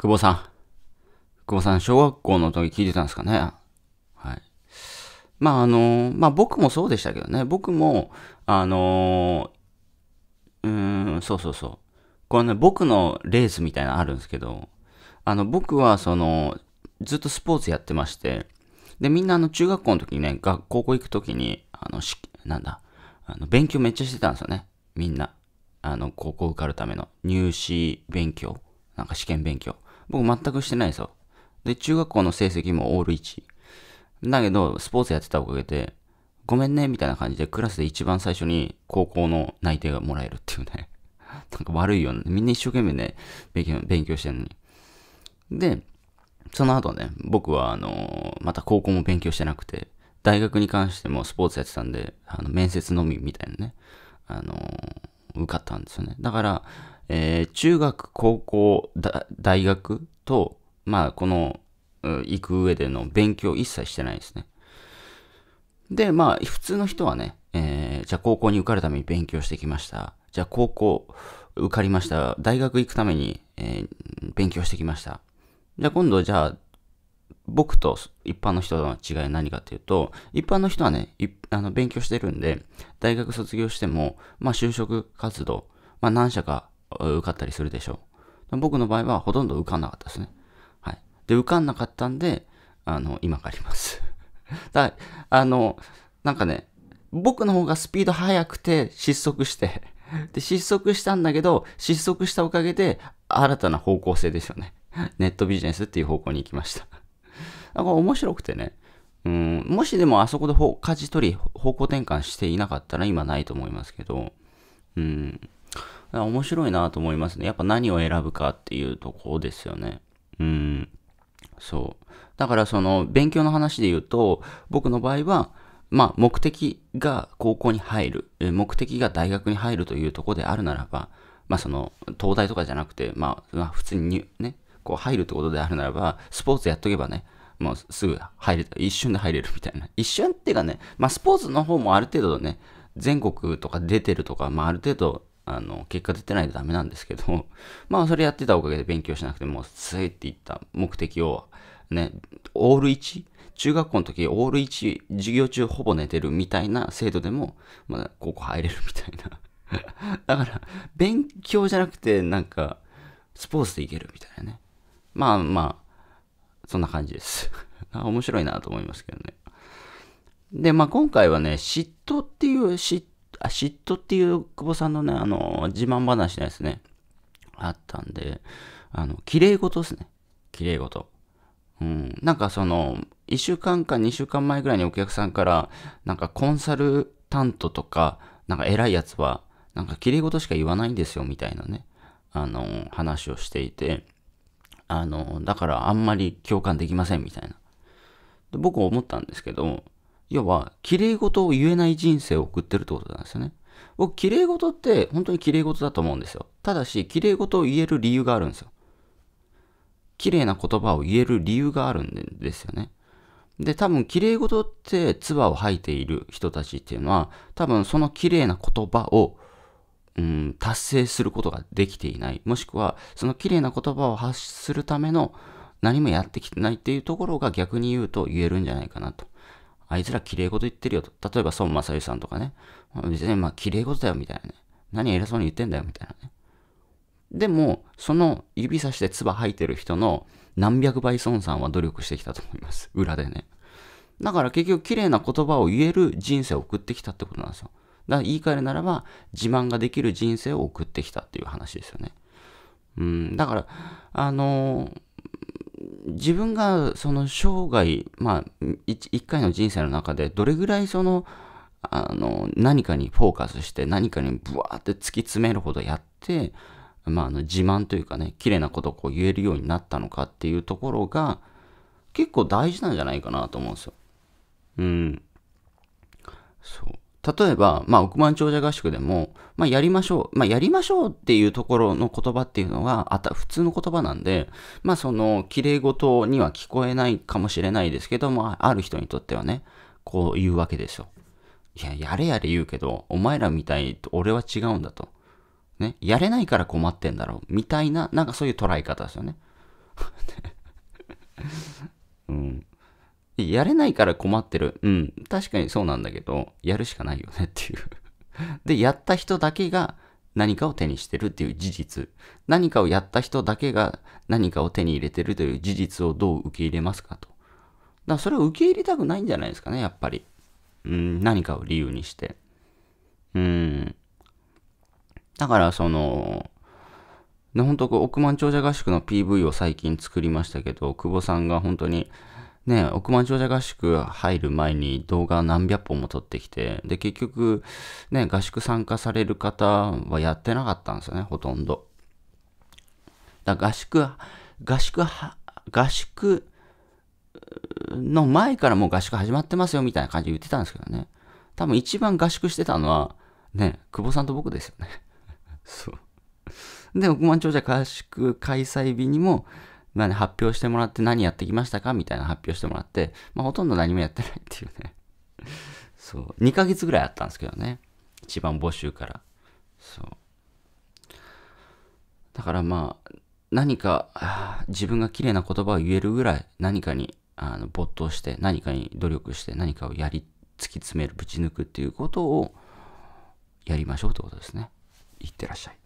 久保さん。久保さん、小学校の時聞いてたんですかね。はい。まあ、あの、まあ僕もそうでしたけどね。僕も、あの、うーん、そうそうそう。これね、僕のレースみたいなのあるんですけど、あの、僕はその、ずっとスポーツやってまして、で、みんなあの、中学校の時にね、学校行く時に、あの、し、なんだ、あの、勉強めっちゃしてたんですよね。みんな。あの、高校受かるための入試勉強、なんか試験勉強。僕全くしてないですよ。で、中学校の成績もオール1。だけど、スポーツやってたおかげで、ごめんね、みたいな感じで、クラスで一番最初に高校の内定がもらえるっていうね。なんか悪いよね。みんな一生懸命ね、勉強勉強してるのに。で、その後ね、僕はあのー、また高校も勉強してなくて、大学に関してもスポーツやってたんで、あの面接のみみたいなね、あのー、受かったんですよね。だから、えー、中学、高校、大学と、まあ、この、行く上での勉強一切してないですね。で、まあ、普通の人はね、えー、じゃあ高校に受かるために勉強してきました。じゃあ高校受かりました。大学行くために、えー、勉強してきました。じゃあ今度、じゃあ、僕と一般の人の違いは何かっていうと、一般の人はね、あの勉強してるんで、大学卒業しても、まあ就職活動、まあ何社か受かったりするでしょう。僕の場合はほとんど受かんなかったですね。はい。で、受かんなかったんで、あの、今借ります。だあの、なんかね、僕の方がスピード速くて失速して で、失速したんだけど、失速したおかげで、新たな方向性ですよね。ネットビジネスっていう方向に行きました から面白くてね。うん、もしでもあそこで舵取り、方向転換していなかったら今ないと思いますけど、うん、面白いなと思いますね。やっぱ何を選ぶかっていうとこですよね。うん。そう。だからその勉強の話で言うと、僕の場合は、まあ目的が高校に入る、目的が大学に入るというとこであるならば、まあその東大とかじゃなくて、まあ普通にね、こう入るってことであるならば、スポーツやっとけばね、もうすぐ入れた、一瞬で入れるみたいな。一瞬っていうかね、まあスポーツの方もある程度ね、全国とか出てるとか、まあある程度あの、結果出てないとダメなんですけど、まあそれやってたおかげで勉強しなくても、スーっていった目的を、ね、オール1、中学校の時オール1、授業中ほぼ寝てるみたいな制度でも、まあここ入れるみたいな。だから、勉強じゃなくて、なんか、スポーツでいけるみたいなね。まあまあ、そんな感じです。面白いなと思いますけどね。で、まあ今回はね、嫉妬っていう、嫉あ、嫉妬っていう久保さんのね、あの、自慢話ですね。あったんで、あの、綺麗事ですね。綺麗事。うん。なんかその、1週間か2週間前ぐらいにお客さんから、なんかコンサルタントとか、なんか偉いやつは、なんか綺麗事しか言わないんですよ、みたいなね、あの、話をしていて、あの、だからあんまり共感できません、みたいな。で僕思ったんですけど、要は、綺麗事を言えない人生を送ってるってことなんですよね。僕、綺麗事って本当に綺麗事だと思うんですよ。ただし、綺麗事を言える理由があるんですよ。綺麗な言葉を言える理由があるんですよね。で、多分、綺麗事って、唾を吐いている人たちっていうのは、多分、その綺麗な言葉を、うん、達成することができていない。もしくは、その綺麗な言葉を発するための何もやってきてないっていうところが逆に言うと言えるんじゃないかなと。あいつら綺麗事言ってるよと。例えば孫正義さんとかね。別にまあ綺麗事だよみたいなね。何偉そうに言ってんだよみたいなね。でも、その指差して唾吐いてる人の何百倍孫さんは努力してきたと思います。裏でね。だから結局綺麗な言葉を言える人生を送ってきたってことなんですよ。だから言い換えるならば自慢ができる人生を送ってきたっていう話ですよね。うん、だから、あのー、自分がその生涯、まあ、一回の人生の中でどれぐらいそのあの何かにフォーカスして何かにブワーって突き詰めるほどやって、まあ、あの自慢というかね綺麗なことをこう言えるようになったのかっていうところが結構大事なんじゃないかなと思うんですよ。うん。そう。例えば、まあ、億万長者合宿でも、まあ、やりましょう。まあ、やりましょうっていうところの言葉っていうのは、あた、普通の言葉なんで、まあ、その、綺麗事には聞こえないかもしれないですけども、ある人にとってはね、こう言うわけですよ。いや、やれやれ言うけど、お前らみたいと俺は違うんだと。ね、やれないから困ってんだろう。みたいな、なんかそういう捉え方ですよね。やれないから困ってる。うん。確かにそうなんだけど、やるしかないよねっていう で、やった人だけが何かを手にしてるっていう事実。何かをやった人だけが何かを手に入れてるという事実をどう受け入れますかと。だからそれを受け入れたくないんじゃないですかね、やっぱり。うん、何かを理由にして。うん。だからその、ね、本当億万長者合宿の PV を最近作りましたけど、久保さんが本当に、ね、億万長者合宿入る前に動画何百本も撮ってきて、で、結局、ね、合宿参加される方はやってなかったんですよね、ほとんど。だ合宿、合宿、合宿の前からもう合宿始まってますよみたいな感じで言ってたんですけどね。多分一番合宿してたのは、ね、久保さんと僕ですよね。そう。で、億万長者合宿開催日にも、まあね、発表してもらって何やってきましたかみたいな発表してもらって、まあほとんど何もやってないっていうね。そう。2ヶ月ぐらいあったんですけどね。一番募集から。そう。だからまあ、何か、自分が綺麗な言葉を言えるぐらい何かにあの没頭して、何かに努力して、何かをやり、突き詰める、ぶち抜くっていうことをやりましょうってことですね。いってらっしゃい。